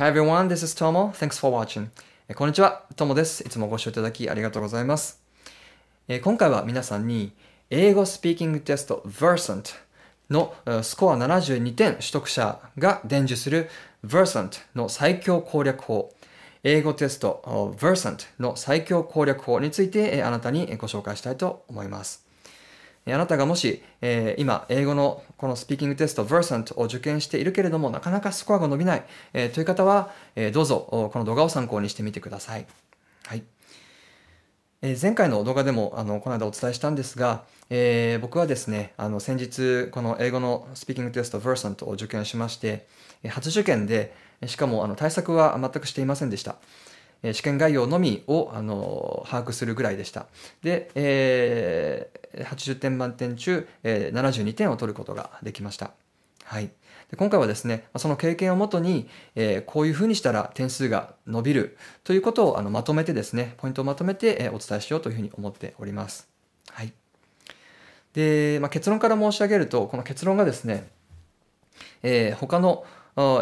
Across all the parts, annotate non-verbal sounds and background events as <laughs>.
Hi everyone, this is Tomo. Thanks for watching. こんにちは、Tomo です。いつもご視聴いただきありがとうございます。今回は皆さんに英語スピーキングテスト Versant のスコア72点取得者が伝授する Versant の最強攻略法英語テスト Versant の最強攻略法についてあなたにご紹介したいと思います。あなたがもし、えー、今、英語のこのスピーキングテスト、Versant を受験しているけれども、なかなかスコアが伸びない、えー、という方は、えー、どうぞ、この動画を参考にしてみてください。はい。え前回の動画でもあのこの間お伝えしたんですが、えー、僕はですねあの先日この英語のスピーキングテスト Versant を受験しまして初受験でしかもあの対策は全くしていませんでした、試験概要のみをあの把握するぐらいでした。で、えー、80点満点中、えー、72点を取ることができました。はい、で今回はですね、その経験をもとに、えー、こういうふうにしたら点数が伸びるということをあのまとめてですね、ポイントをまとめて、えお伝えしようというふうに思っております。はい。で、まあ、結論から申し上げると、この結論がですね、えー、他の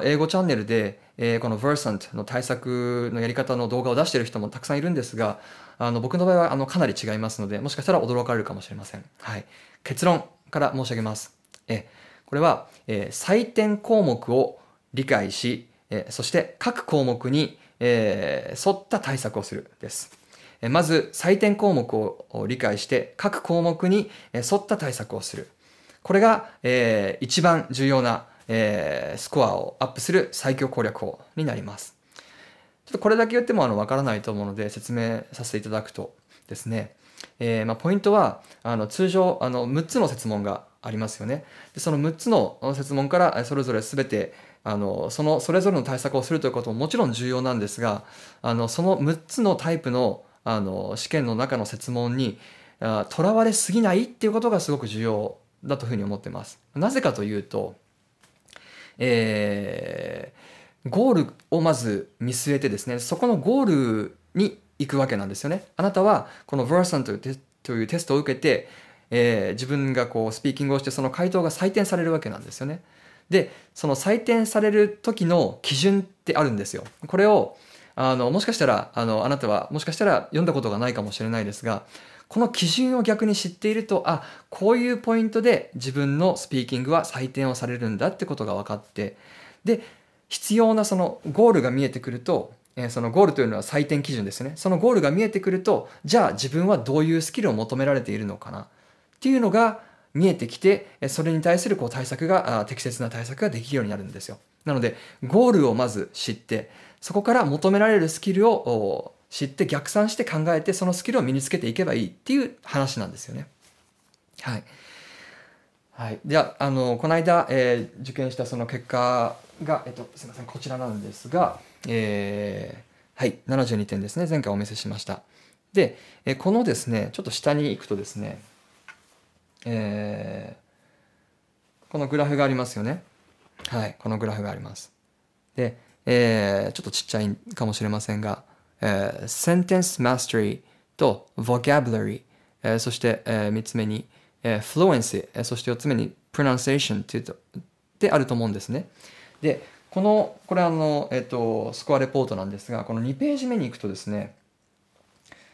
英語チャンネルで、えー、この Versant の対策のやり方の動画を出している人もたくさんいるんですが、あの僕の場合はあのかなり違いますので、もしかしたら驚かれるかもしれません。はい、結論から申し上げます。えこれは、えー、採点項目を理解し、えー、そして各項目に、えー、沿った対策をするです。えまず採点項目を理解して各項目に沿った対策をする。これが、えー、一番重要なえー、スコアをアップする最強攻略法になります。ちょっとこれだけ言ってもあの分からないと思うので説明させていただくとですね、えー、まあ、ポイントはあの通常あの6つの設問がありますよね。でその6つの設問からそれぞれ全てあのそのそれぞれの対策をするということももちろん重要なんですがあのその6つのタイプのあの試験の中の設問にとらわれすぎないっていうことがすごく重要だというふうに思ってます。なぜかというとえー、ゴールをまず見据えてですね、そこのゴールに行くわけなんですよね。あなたはこの v e r s a n というテというテストを受けて、えー、自分がこうスピーキングをしてその回答が採点されるわけなんですよね。で、その採点される時の基準ってあるんですよ。これを、あの、もしかしたら、あの、あなたはもしかしたら読んだことがないかもしれないですが、この基準を逆に知っていると、あ、こういうポイントで自分のスピーキングは採点をされるんだってことが分かって、で、必要なそのゴールが見えてくると、えそのゴールというのは採点基準ですね。そのゴールが見えてくると、じゃあ自分はどういうスキルを求められているのかなっていうのが見えてきて、それに対するこう対策が、適切な対策ができるようになるんですよ。なので、ゴールをまず知って、そこから求められるスキルを知って逆算して考えてそのスキルを身につけていけばいいっていう話なんですよね。はい。はい、じゃあ、あの、この間、えー、受験したその結果が、えっと、すみません、こちらなんですが、えー、はい、72点ですね。前回お見せしました。で、えこのですね、ちょっと下に行くとですね、えー、このグラフがありますよね。はい、このグラフがあります。で、えー、ちょっとちっちゃいかもしれませんが、えー、sentence mastery と vocabulary、えー、そして、えー、3つ目に、えー、fluency、えー、そして4つ目に pronunciation っていうとであると思うんですね。で、この、これあの、えっ、ー、と、スコアレポートなんですが、この2ページ目に行くとですね、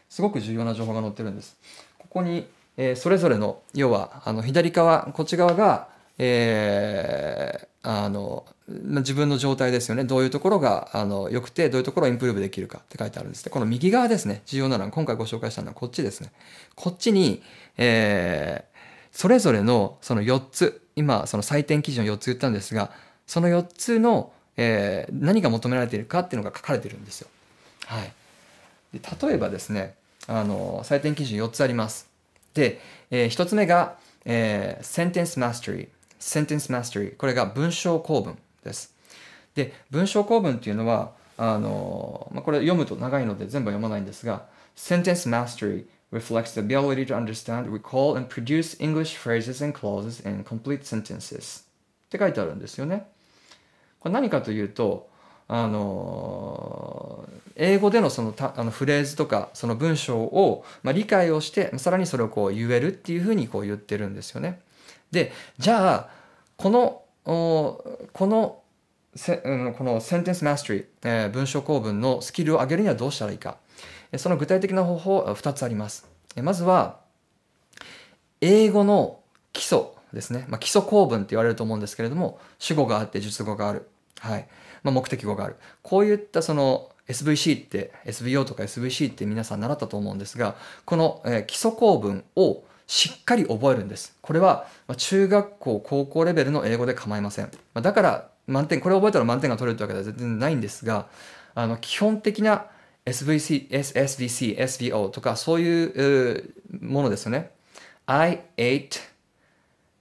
すごく重要な情報が載ってるんです。ここに、えー、それぞれの、要は、あの、左側、こっち側が、えー、あの自分の状態ですよねどういうところがあの良くてどういうところをインプルーブできるかって書いてあるんですこの右側ですね重要なのは今回ご紹介したのはこっちですねこっちに、えー、それぞれのその4つ今その採点基準を4つ言ったんですがその4つの、えー、何が求められているかっていうのが書かれてるんですよ。はい、例えばですねあの採点基準4つあります。で、えー、1つ目が、えー、Sentence Mastery sentence mastery これが文章構文ですで文章構文っていうのはあの、まあ、これ読むと長いので全部読まないんですが sentence mastery reflects the ability to understand, recall and produce English phrases and clauses in complete sentences って書いてあるんですよねこれ何かというとあの英語でのそのたあのフレーズとかその文章を、まあ、理解をしてさらにそれをこう言えるっていうふうにこう言ってるんですよね。でじゃあこのこのせ、うん、このセンテンスマスタリー、えー、文章構文のスキルを上げるにはどうしたらいいかその具体的な方法2つありますまずは英語の基礎ですね、まあ、基礎構文って言われると思うんですけれども主語があって述語がある、はいまあ、目的語があるこういったその SVC って SVO とか SVC って皆さん習ったと思うんですがこの、えー、基礎構文をしっかり覚えるんです。これは中学校、高校レベルの英語で構いません。だから満点、これを覚えたら満点が取れるというわけでは全然ないんですが、あの基本的な SVC、SVC、SVO とかそういうものですよね。I ate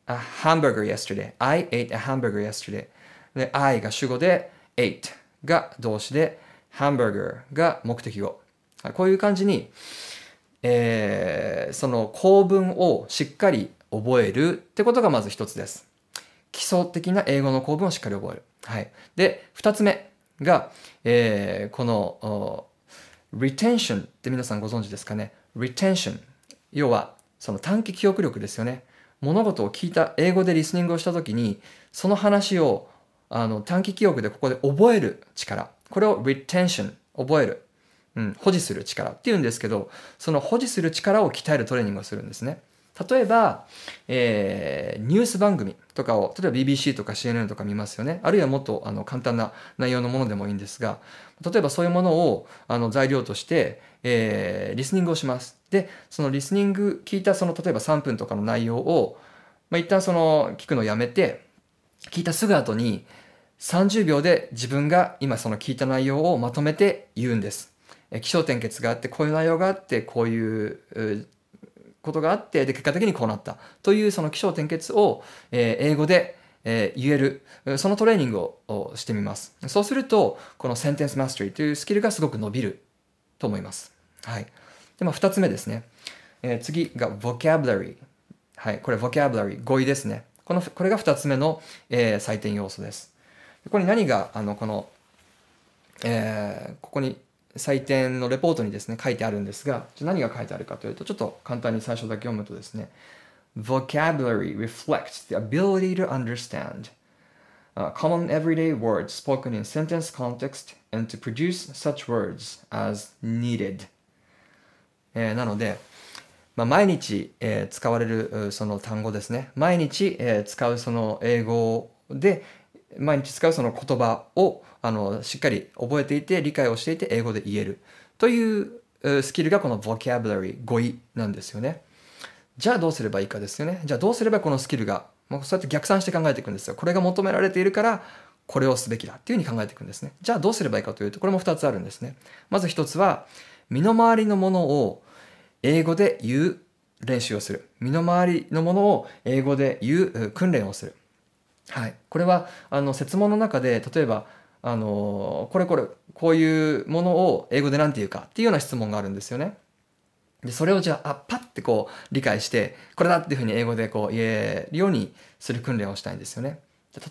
a hamburger yesterday.I ate a hamburger yesterday. で、I が主語で、ate が動詞で、hamburger が目的語。こういう感じに、えー、その構文をしっかり覚えるってことがまず一つです。基礎的な英語の構文をしっかり覚える。はい。で、二つ目が、えー、この、retention って皆さんご存知ですかね。retention。要は、その短期記憶力ですよね。物事を聞いた、英語でリスニングをしたときに、その話をあの短期記憶でここで覚える力。これを retention、覚えるうん、保持する力っていうんですけどその保持する力を鍛えるトレーニングをするんですね例えば、えー、ニュース番組とかを例えば BBC とか CNN とか見ますよねあるいはもっとあの簡単な内容のものでもいいんですが例えばそういうものをあの材料として、えー、リスニングをしますでそのリスニング聞いたその例えば3分とかの内容を、まあ、一旦その聞くのをやめて聞いたすぐ後に30秒で自分が今その聞いた内容をまとめて言うんです起承転結があってこういう内容があってこういうことがあってで結果的にこうなったというその起承転結を、え英語で、え言えるそのトレーニングをしてみますそうするとこのセンテンスマスタリーというスキルがすごく伸びると思います、はいでまあ、2つ目ですね、え次が vocabulary はいこれ vocabulary 語彙ですねこのこれが2つ目の、え採点要素ですここに何があのこの、えー、ここに採点のレポートにですね、書いてあるんですが、じゃ何が書いてあるかというと、ちょっと簡単に最初だけ読むとですね、Vocabulary reflects the ability to understand common everyday words spoken in sentence context and to produce such words as needed. えー、なので、まあ、毎日、えー、使われるその単語ですね。毎日、えー、使うその英語で、毎日使うその言葉をあのしっかり覚えていて理解をしていて英語で言えるというスキルがこの vocabulary 語彙なんですよねじゃあどうすればいいかですよねじゃあどうすればこのスキルが、まあ、そうやって逆算して考えていくんですよこれが求められているからこれをすべきだっていうふうに考えていくんですねじゃあどうすればいいかというとこれも2つあるんですねまず1つは身の回りのものを英語で言う練習をする身の回りのものを英語で言う訓練をするはい、これはあの説問の中で例えばあのこれこれこういうものを英語で何て言うかっていうような質問があるんですよね。でそれをじゃああパッてこう理解してこれだっていうふうに英語でこう言えるようにする訓練をしたいんですよね。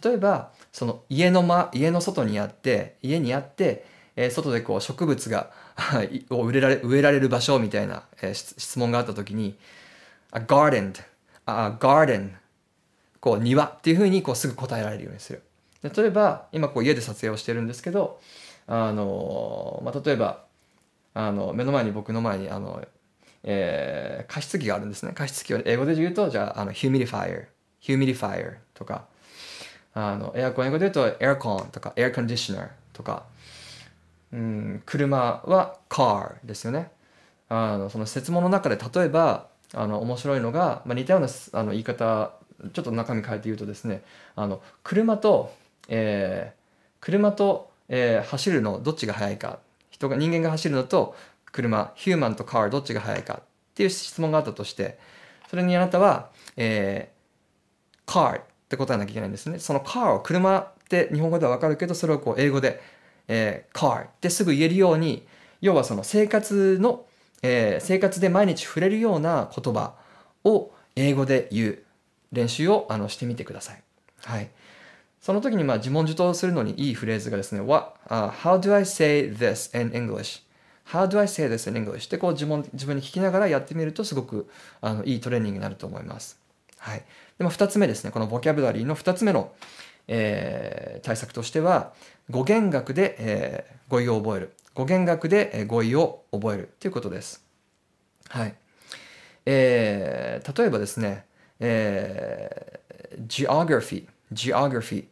例えばその家の,、ま、家の外にあって家にあって、えー、外でこう植物がを植えられ植えられる場所みたいな、えー、質問があった時に「a garden」「a garden」こう庭っていうふうにこうすぐ答えられるようにする。例えば今こう家で撮影をしてるんですけどあの、まあ、例えばあの目の前に僕の前にあの、えー、加湿器があるんですね加湿器を英語で言うとじゃああのヒューミリファイアヒューミリファイアとかあのエアコン英語で言うとエアコンとかエアコンディショナーとか、うん、車はカーですよねあのその説問の中で例えばあの面白いのが、まあ、似たようなあの言い方ちょっと中身変えて言うとですねあの車と、えー、車と、えー、走るのどっちが速いか人が人間が走るのと車ヒューマンとカーどっちが速いかっていう質問があったとしてそれにあなたは、えー、カーって答えなきゃいけないんですねそのカーを車って日本語では分かるけどそれをこう英語で、えー、カーってすぐ言えるように要はその生活の、えー、生活で毎日触れるような言葉を英語で言う練習をあのしてみてください。はい。その時にまあ自問自答するのにいいフレーズがですね、What,、uh, how do I say this in English? How do I say this in English? ってこう自分自分に聞きながらやってみるとすごくあのいいトレーニングになると思います。はい。で、も二2つ目ですね。このボキャブラリーの2つ目の、えー、対策としては、語源学で、えー、語彙を覚える。語源学で、えー、語彙を覚えるということです。はい。えー、例えばですね、えー、geography, geography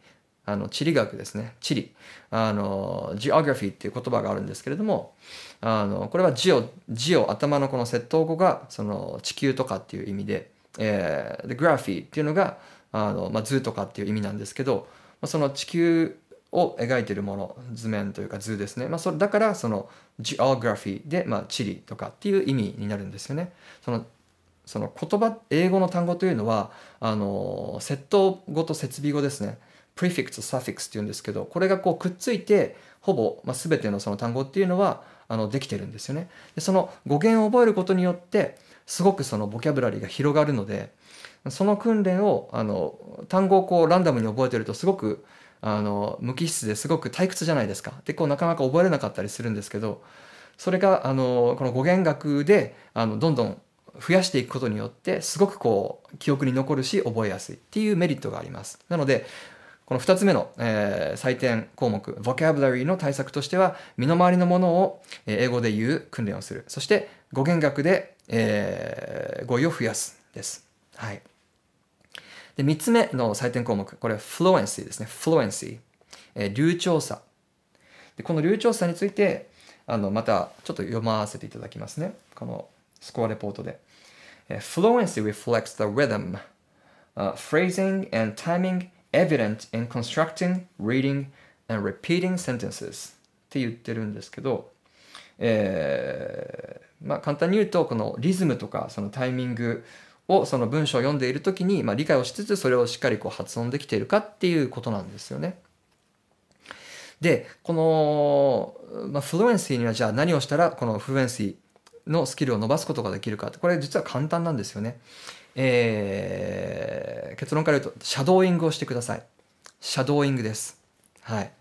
あの地理学ですね地理あの geography っていう言葉があるんですけれどもあのこれは字を字を頭のこの窃盗語がその地球とかっていう意味で、えー、でグラフィーっていうのがあの、まあ、図とかっていう意味なんですけどその地球を描いてるもの図面というか図ですね、まあ、それだからその geography で、まあ、地理とかっていう意味になるんですよねそのその言葉英語の単語というのはあのット語と設備語ですね prefix suffix っていうんですけどこれがこうくっついてほぼ、まあ、全てのその単語っていうのはあのできてるんですよねでその語源を覚えることによってすごくそのボキャブラリーが広がるのでその訓練をあの単語をこうランダムに覚えてるとすごくあの無機質ですごく退屈じゃないですかでこうなかなか覚えれなかったりするんですけどそれがあのこの語源学であのどんどん増やしていくことによってすごくこう記憶に残るし覚えやすいっていうメリットがあります。なのでこの2つ目の、えー、採点項目ボキャブラリーの対策としては身の回りのものを英語で言う訓練をするそして語源学で、えー、語彙を増やすです。はい、で3つ目の採点項目これ Fluency ですね Fluency、えー、流暢さでこの流暢さについてあのまたちょっと読ませていただきますねこのスコアレポートで。Fluency reflects the rhythm, uh, phrasing and timing evident in constructing, reading and repeating sentences って言ってるんですけど、えー、まあ簡単に言うとこのリズムとかそのタイミングをその文章を読んでいるときに、まあ、理解をしつつそれをしっかりこう発音できているかっていうことなんですよね。で、この、まあ、フルエンシーにはじゃあ何をしたらこのフルエンシーのスキルを伸ばすことができるかこれ実は簡単なんですよね。えー、結論から言うと、シャドーイングをしてください。シャドーイングです。はい。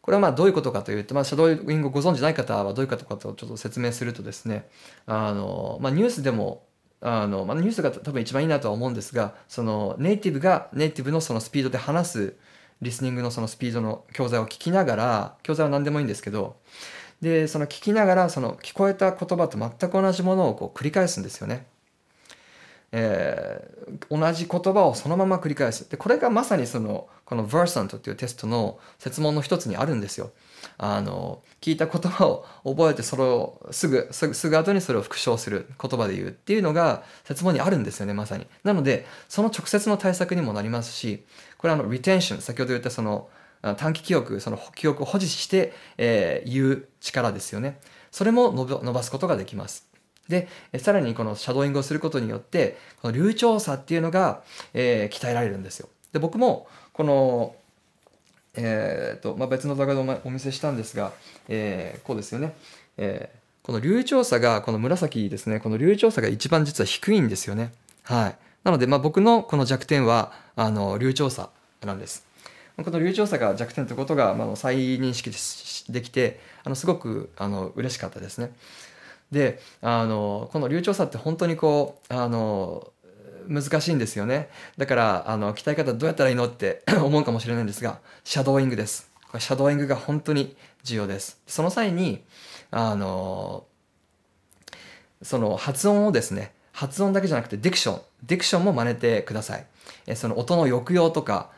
これはまあどういうことかというと、まあ、シャドーイングをご存じない方はどういうことかとちょっと説明するとですね、あの、まあ、ニュースでもあの、まあ、ニュースが多分一番いいなとは思うんですが、そのネイティブがネイティブのそのスピードで話すリスニングのそのスピードの教材を聞きながら、教材は何でもいいんですけど、でその聞きながらその聞こえた言葉と全く同じものをこう繰り返すんですよね。えー、同じ言葉をそのまま繰り返す。で、これがまさにその、この Versant というテストの説問の一つにあるんですよ。あの、聞いた言葉を覚えて、それをすぐ、すぐ、すぐ後にそれを復唱する言葉で言うっていうのが説問にあるんですよね、まさに。なので、その直接の対策にもなりますし、これあの、r e t e n ン i o n 先ほど言ったその、短期記憶その記憶を保持して、えー、言う力ですよねそれも伸ばすことができますでさらにこのシャドーイングをすることによってこの流暢さっていうのが、えー、鍛えられるんですよで僕もこのえーとまあ、別の動画でお見せしたんですが、えー、こうですよね、えー、この流暢さがこの紫ですねこの流暢さが一番実は低いんですよねはいなので、まあ、僕のこの弱点はあの流暢さなんですこの流暢さが弱点ということが、まあ、再認識できてあのすごくあの嬉しかったですね。であのこの流暢さって本当にこうあの難しいんですよねだからあの鍛え方どうやったらいいのって <coughs> 思うかもしれないんですがシャドーイングですこれシャドーイングが本当に重要ですその際にあのその発音をですね発音だけじゃなくてディクションディクションも真似てくださいえその音の抑揚とか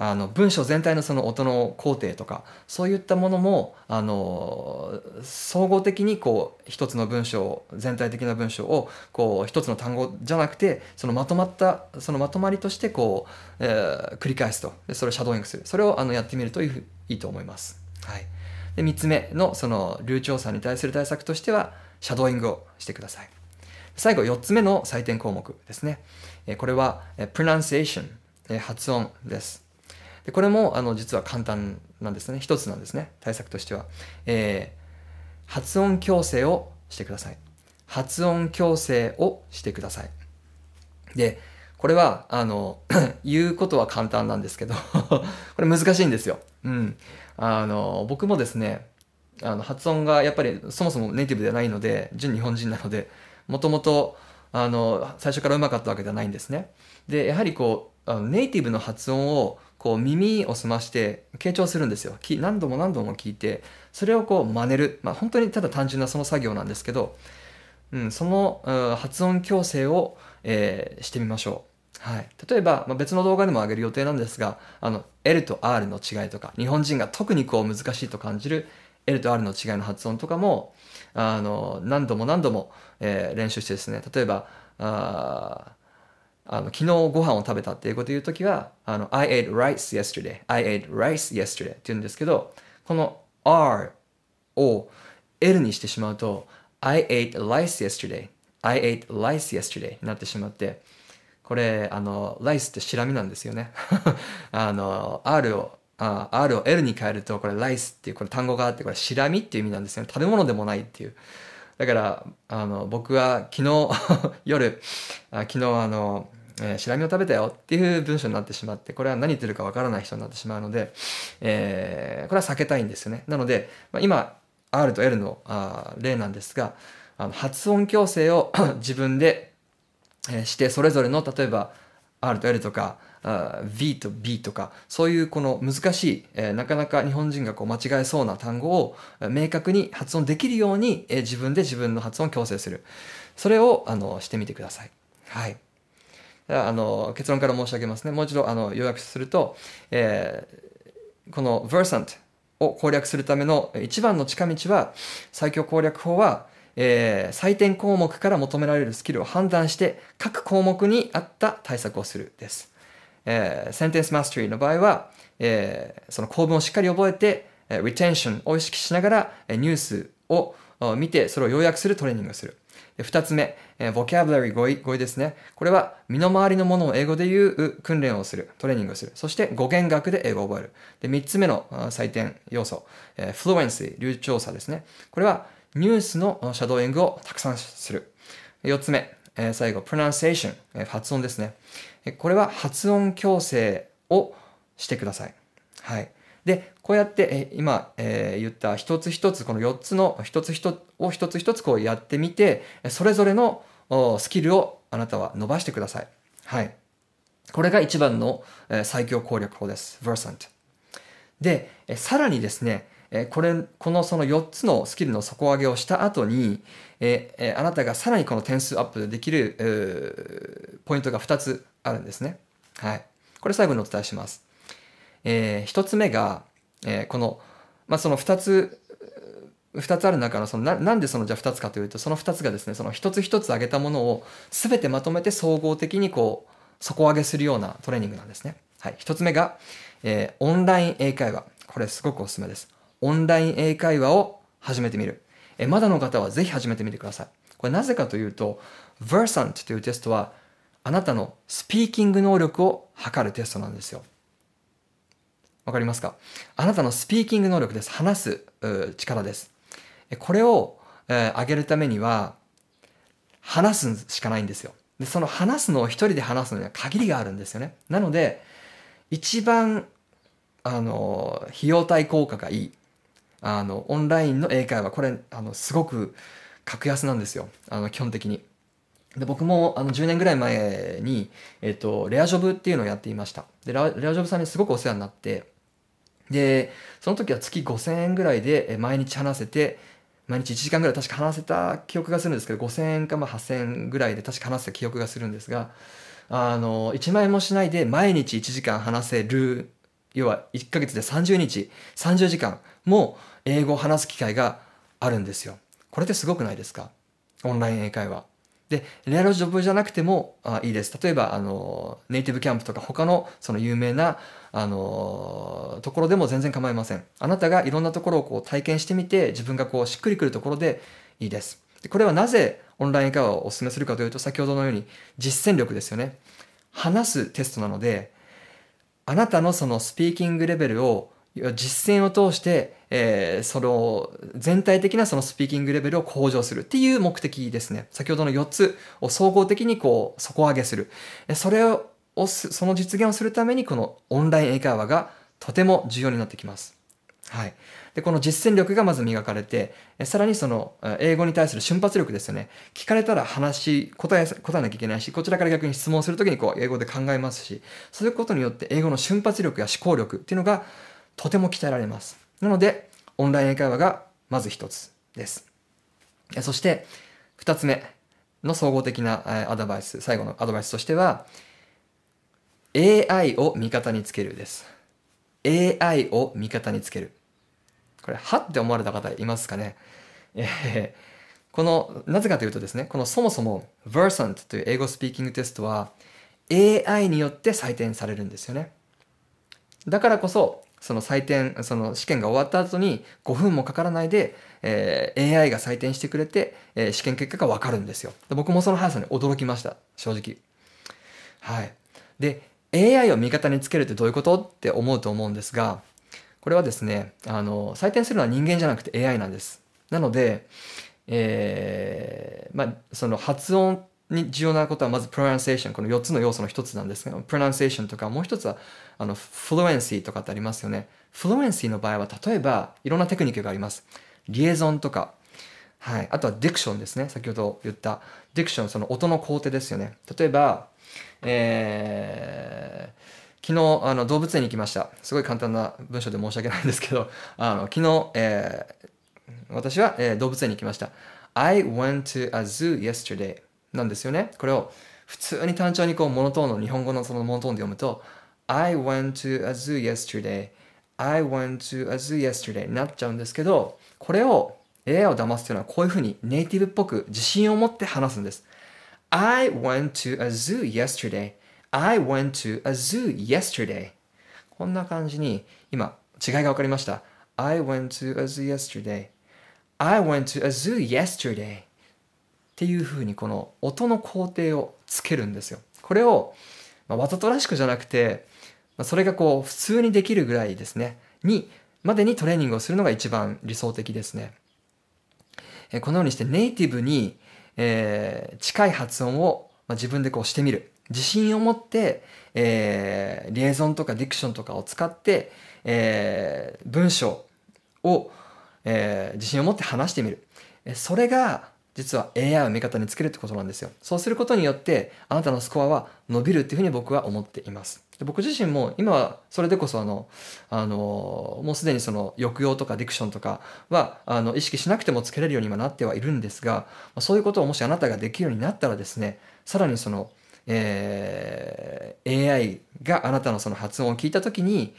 あの文章全体のその音の工程とかそういったものもあの総合的にこう一つの文章全体的な文章をこう一つの単語じゃなくてそのまとまったそのまとまりとしてこう、えー、繰り返すとそれをシャドーイングするそれをあのやってみるといいと思います。はい、で3つ目のその流暢さに対する対策としてはシャドーイングをしてください。最後4つ目の採点項目ですね。これはプロナンセーション、t 発音です。でこれもあの実は簡単なんですね。一つなんですね。対策としては。えー、発音矯正をしてください。発音矯正をしてください。で、これは、あの、<coughs> 言うことは簡単なんですけど <laughs> これ難しいんですよ。うん。あの、僕もですね、あの、発音がやっぱりそもそもネイティブではないので、純日本人なので、もともと、あの、最初からうまかったわけではないんですね。で、やはりこう、あのネイティブの発音をこう耳を澄まして傾聴するんですよ何度も何度も聞いてそれをこう真似るまあ本当にただ単純なその作業なんですけど、うん、その、う発音矯正を、えー、してみましょう、はい、例えば、まあ、別の動画でも上げる予定なんですがあの L と R の違いとか日本人が特にこう難しいと感じる L と R の違いの発音とかもあの何度も何度も、えー、練習してですね例えばああの昨日ご飯を食べたっていうこと言うときは、あの、I ate rice yesterday, I ate rice yesterday って言うんですけど、この R を L にしてしまうと、I ate rice yesterday, I ate rice yesterday になってしまって、これ、あの、ライスってシラミなんですよね。<laughs> あの、R を、あ R を L に変えると、これライスっていうこれ単語があって、これシラミっていう意味なんですよね。食べ物でもないっていう。だから、あの、僕は昨日 <laughs> 夜、昨日あの、えー、シラを食べたよっていう文章になってしまって、これは何言ってるかわからない人になってしまうので、えー、これは避けたいんですよね。なので、まあ、今、R と L のあ例なんですが、あの発音矯正を <coughs> 自分で、えー、して、それぞれの、例えば R と L とか、V と B とかそういうこの難しい、えー、なかなか日本人がこう間違えそうな単語を明確に発音できるように、えー、自分で自分の発音を矯正するそれをあのしてみてください。はいあの結論から申し上げますね。もう一度あの要約すると、えー、この Versant を攻略するための一番の近道は、最強攻略法は、えー、採点項目から求められるスキルを判断して、各項目に合った対策をするです。えー、Sentence Mastery の場合は、えー、その構文をしっかり覚えて、Retention を意識しながらニュースを見て、それを要約するトレーニングをする。二つ目、ボキャブラリー語彙、語彙ですね。これは身の回りのものを英語で言う訓練をする、トレーニングをする。そして語源学で英語を覚える。で、つ目の採点要素、えー、fluency、流暢さですね。これはニュースのシャドーイングをたくさんする。四つ目、最後、pronunciation、発音ですね。これは発音矯正をしてください。はい。で、こうやって今言った一つ一つこの4つの一つ一つを一つ一つこうやってみてそれぞれのスキルをあなたは伸ばしてください。はい。これが一番の最強攻略法です。Versant。で、さらにですね、これ、このその4つのスキルの底上げをした後に、えあなたがさらにこの点数アップできるポイントが2つあるんですね。はい。これ最後にお伝えします。えー、1つ目が、えー、この、まあ、その2つ2つある中のそのななんでそのじゃあ2つかというとその2つがですねその一つ一つ上げたものを全てまとめて総合的にこう底上げするようなトレーニングなんですね。はい、1つ目が、えー、オンライン英会話。これすごくおすすめです。オンライン英会話を始めてみる。えー、まだの方はぜひ始めてみてください。これなぜかというと、Versant というテストはあなたのスピーキング能力を測るテストなんですよ。わかりますかあなたのスピーキング能力です。話す力です。これを、えー、上げるためには、話すしかないんですよ。で、その話すのを一人で話すのには限りがあるんですよね。なので、一番、あの、費用対効果がいい。あの、オンラインの英会話、これ、あの、すごく格安なんですよ。あの、基本的に。で僕もあの10年ぐらい前に、えっと、レアジョブっていうのをやっていました。でレアジョブさんにすごくお世話になって、で、その時は月5000円ぐらいで毎日話せて、毎日1時間ぐらい確か話せた記憶がするんですけど、5000円かまあ8000円ぐらいで確か話せた記憶がするんですが、あの、1万円もしないで毎日1時間話せる、要は1ヶ月で30日、30時間も英語を話す機会があるんですよ。これってすごくないですかオンライン英会話。で、レアロジョブじゃなくてもあいいです。例えば、あの、ネイティブキャンプとか他のその有名な、あの、ところでも全然構いません。あなたがいろんなところをこう体験してみて、自分がこうしっくりくるところでいいです。でこれはなぜオンライン化をお勧めするかというと、先ほどのように実践力ですよね。話すテストなので、あなたのそのスピーキングレベルを実践を通してえー、その全体的なそのスピーキングレベルを向上するっていう目的ですね。先ほどの4つを総合的にこう底上げする。それを、その実現をするためにこのオンライン英会話がとても重要になってきます。はい。で、この実践力がまず磨かれて、さらにその、英語に対する瞬発力ですよね。聞かれたら話、答え、答えなきゃいけないし、こちらから逆に質問するときにこう、英語で考えますし、そういうことによって英語の瞬発力や思考力っていうのがとても鍛えられます。なので、オンライン英会話がまず一つです。そして、二つ目の総合的なアドバイス、最後のアドバイスとしては、AI を味方につけるです。AI を味方につける。これ、はって思われた方いますかね、えー、この、なぜかというとですね、このそもそも Versant という英語スピーキングテストは AI によって採点されるんですよね。だからこそその採点、その試験が終わった後に5分もかからないで、えー、AI が採点してくれて、えー、試験結果がわかるんですよで。僕もその速さに驚きました。正直。はい。で、AI を味方につけるってどういうことって思うと思うんですが、これはですね、あの、採点するのは人間じゃなくて AI なんです。なので、えー、まあ、その発音に重要なことはまずプロナンセーションこの4つの要素の1つなんですけどプロナンセーションとかもう1つはあのフルエンシーとかってありますよねフルエンシーの場合は例えばいろんなテクニックがありますリエゾンとかはい、あとはディクションですね先ほど言ったディクションその音の工程ですよね例えば、えー、昨日あの動物園に行きましたすごい簡単な文章で申し訳ないんですけど <laughs> あの昨日、えー、私は、えー、動物園に行きました I went to a zoo yesterday なんですよね。これを普通に単調にこうモノトーンの日本語のそのモノトーンで読むと I went to a zoo yesterday I went to a zoo yesterday になっちゃうんですけどこれを AI を騙すというのはこういうふうにネイティブっぽく自信を持って話すんです I went to a zoo yesterday I went to a zoo yesterday こんな感じに今違いが分かりました I went to a zoo yesterday I went to a zoo yesterday っていうふうにこの音の工程をつけるんですよ。これを、まあ、わざとらしくじゃなくて、まあ、それがこう普通にできるぐらいですね、に、までにトレーニングをするのが一番理想的ですね。えこのようにしてネイティブに、えー、近い発音を、まあ、自分でこうしてみる。自信を持って、えー、リエゾンとかディクションとかを使って、えー、文章を、えー、自信を持って話してみる。それが実は AI を味方につけるってことなんですよ。そうすることによって、あなたのスコアは伸びるっていうふうに僕は思っています。で僕自身も今はそれでこそあの、あの、もうすでにその抑揚とかディクションとかは、あの、意識しなくてもつけれるようにはなってはいるんですが、そういうことをもしあなたができるようになったらですね、さらにその、えー、AI があなたのその発音を聞いた時に、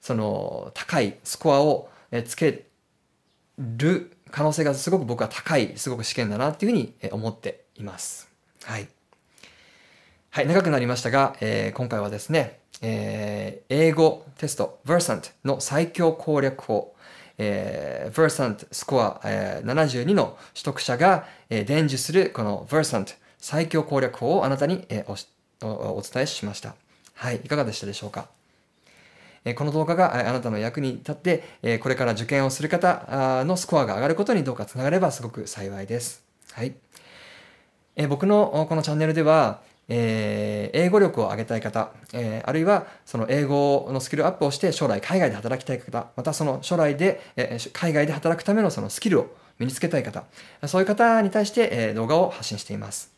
その高いスコアをつける可能性がすごく僕は高い、すごく試験だなっていうふうに思っています。はい。はい、長くなりましたが、えー、今回はですね、えー、英語テスト Versant の最強攻略法、えー、Versant スコア、えー、72の取得者が、えー、伝授するこの Versant 最強攻略法をあなたに、えー、おおお伝えしました。はい、いかがでしたでしょうかこの動画があなたの役に立って、これから受験をする方のスコアが上がることにどうかつながればすごく幸いです。はい。僕のこのチャンネルでは、えー、英語力を上げたい方、えー、あるいはその英語のスキルアップをして将来海外で働きたい方、またその将来で、えー、海外で働くためのそのスキルを身につけたい方、そういう方に対して、え動画を発信しています。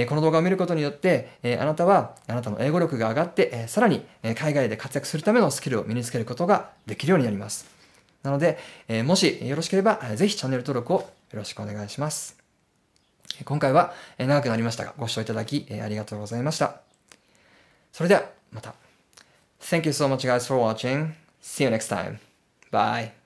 えこの動画を見ることによって、えあなたは、あなたの英語力が上がって、えさらに、え海外で活躍するためのスキルを身につけることができるようになります。なので、えもしよろしければ、ぜひチャンネル登録をよろしくお願いします。今回は長くなりましたが、ご視聴いただきありがとうございました。それでは、また。Thank you so much guys for watching. See you next time. Bye.